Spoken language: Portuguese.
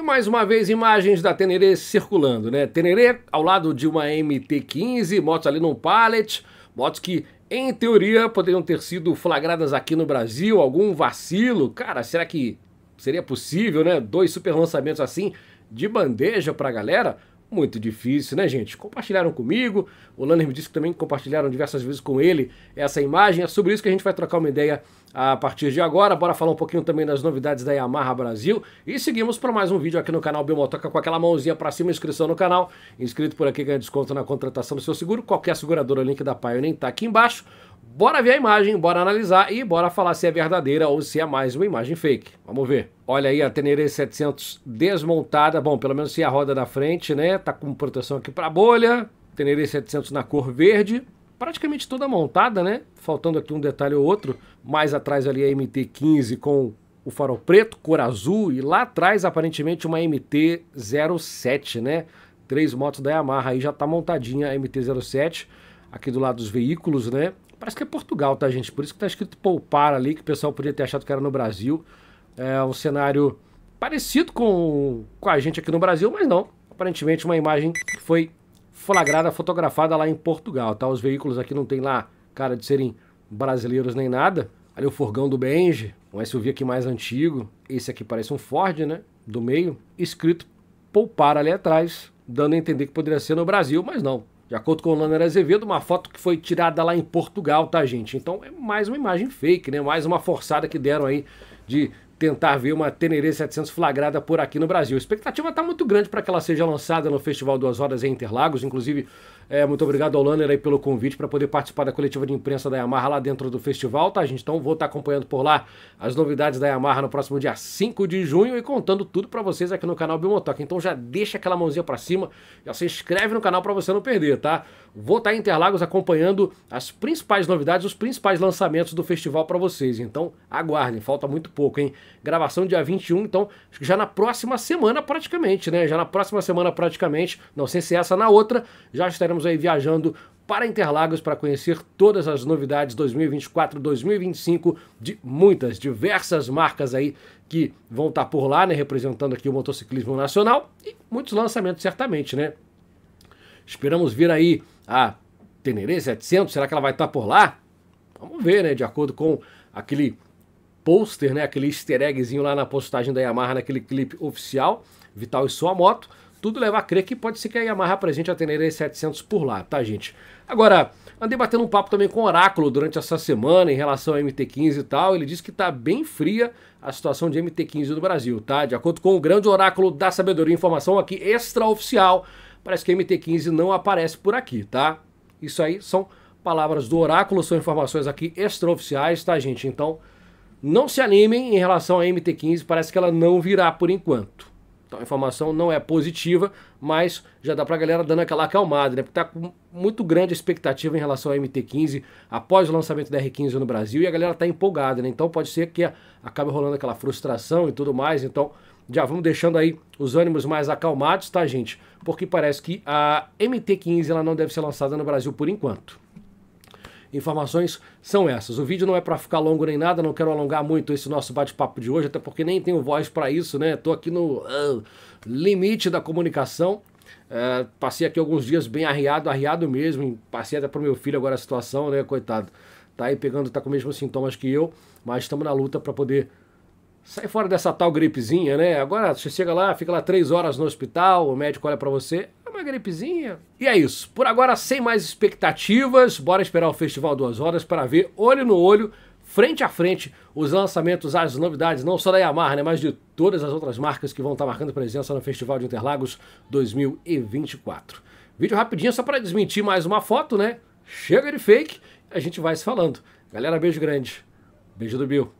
E mais uma vez, imagens da Teneré circulando, né? Teneré ao lado de uma MT-15, motos ali num pallet, motos que, em teoria, poderiam ter sido flagradas aqui no Brasil, algum vacilo. Cara, será que seria possível, né? Dois super lançamentos assim, de bandeja pra galera? muito difícil, né, gente? Compartilharam comigo, o Lanner me disse que também compartilharam diversas vezes com ele essa imagem. É sobre isso que a gente vai trocar uma ideia a partir de agora. Bora falar um pouquinho também das novidades da Yamaha Brasil e seguimos para mais um vídeo aqui no canal Biomotoca com aquela mãozinha para cima, inscrição no canal. Inscrito por aqui ganha desconto na contratação do seu seguro. Qualquer seguradora, o link da Pioneer tá aqui embaixo. Bora ver a imagem, bora analisar e bora falar se é verdadeira ou se é mais uma imagem fake. Vamos ver. Olha aí a Tenere 700 desmontada. Bom, pelo menos se é a roda da frente, né? Tá com proteção aqui para bolha. Tenere 700 na cor verde. Praticamente toda montada, né? Faltando aqui um detalhe ou outro. Mais atrás ali a MT-15 com o farol preto, cor azul. E lá atrás, aparentemente, uma MT-07, né? Três motos da Yamaha aí já tá montadinha a MT-07 aqui do lado dos veículos, né? Parece que é Portugal, tá, gente? Por isso que tá escrito poupar ali, que o pessoal podia ter achado que era no Brasil. É um cenário parecido com, com a gente aqui no Brasil, mas não. Aparentemente uma imagem que foi flagrada, fotografada lá em Portugal, tá? Os veículos aqui não tem lá cara de serem brasileiros nem nada. Ali o furgão do Benji, um SUV aqui mais antigo. Esse aqui parece um Ford, né? Do meio. Escrito poupar ali atrás, dando a entender que poderia ser no Brasil, mas não. De acordo com o Lander Azevedo, uma foto que foi tirada lá em Portugal, tá, gente? Então é mais uma imagem fake, né? Mais uma forçada que deram aí de tentar ver uma Teneré 700 flagrada por aqui no Brasil. A expectativa está muito grande para que ela seja lançada no Festival Duas Horas em Interlagos. Inclusive, é, muito obrigado ao Lanner aí pelo convite para poder participar da coletiva de imprensa da Yamaha lá dentro do festival, tá, gente? Então, vou estar tá acompanhando por lá as novidades da Yamaha no próximo dia 5 de junho e contando tudo para vocês aqui no canal Bimotoca. Então, já deixa aquela mãozinha para cima, já se inscreve no canal para você não perder, tá? Vou estar tá em Interlagos acompanhando as principais novidades, os principais lançamentos do festival para vocês. Então, aguardem, falta muito pouco, hein? Gravação dia 21, então já na próxima semana praticamente, né? Já na próxima semana praticamente, não sei se essa na outra, já estaremos aí viajando para Interlagos para conhecer todas as novidades 2024-2025 de muitas, diversas marcas aí que vão estar tá por lá, né? Representando aqui o motociclismo nacional e muitos lançamentos certamente, né? Esperamos vir aí a Tenerê 700, será que ela vai estar tá por lá? Vamos ver, né? De acordo com aquele pôster, né, aquele easter eggzinho lá na postagem da Yamaha, naquele clipe oficial, Vital e sua moto, tudo leva a crer que pode ser que a Yamaha apresente a Tenere 700 por lá, tá, gente? Agora, andei batendo um papo também com o Oráculo durante essa semana em relação a MT-15 e tal. Ele disse que tá bem fria a situação de MT-15 no Brasil, tá? De acordo com o grande Oráculo da Sabedoria, informação aqui extraoficial, parece que a MT-15 não aparece por aqui, tá? Isso aí são palavras do Oráculo, são informações aqui extraoficiais, tá, gente? Então não se animem em relação à MT15, parece que ela não virá por enquanto. Então a informação não é positiva, mas já dá para a galera dando aquela acalmada, né? Porque está com muito grande expectativa em relação à MT15 após o lançamento da R15 no Brasil e a galera está empolgada, né? Então pode ser que acabe rolando aquela frustração e tudo mais. Então já vamos deixando aí os ânimos mais acalmados, tá, gente? Porque parece que a MT15 ela não deve ser lançada no Brasil por enquanto informações são essas. O vídeo não é para ficar longo nem nada, não quero alongar muito esse nosso bate-papo de hoje, até porque nem tenho voz para isso, né? Estou aqui no uh, limite da comunicação. Uh, passei aqui alguns dias bem arriado, arriado mesmo. Passei até pro meu filho agora a situação, né? Coitado. Tá aí pegando, tá com os mesmos sintomas que eu, mas estamos na luta para poder sair fora dessa tal gripezinha, né? Agora você chega lá, fica lá três horas no hospital, o médico olha para você, uma gripezinha. E é isso. Por agora, sem mais expectativas, bora esperar o Festival Duas Horas para ver olho no olho, frente a frente, os lançamentos, as novidades, não só da Yamaha, né, mas de todas as outras marcas que vão estar marcando presença no Festival de Interlagos 2024. Vídeo rapidinho só para desmentir mais uma foto, né? Chega de fake, a gente vai se falando. Galera, beijo grande. Beijo do Bill.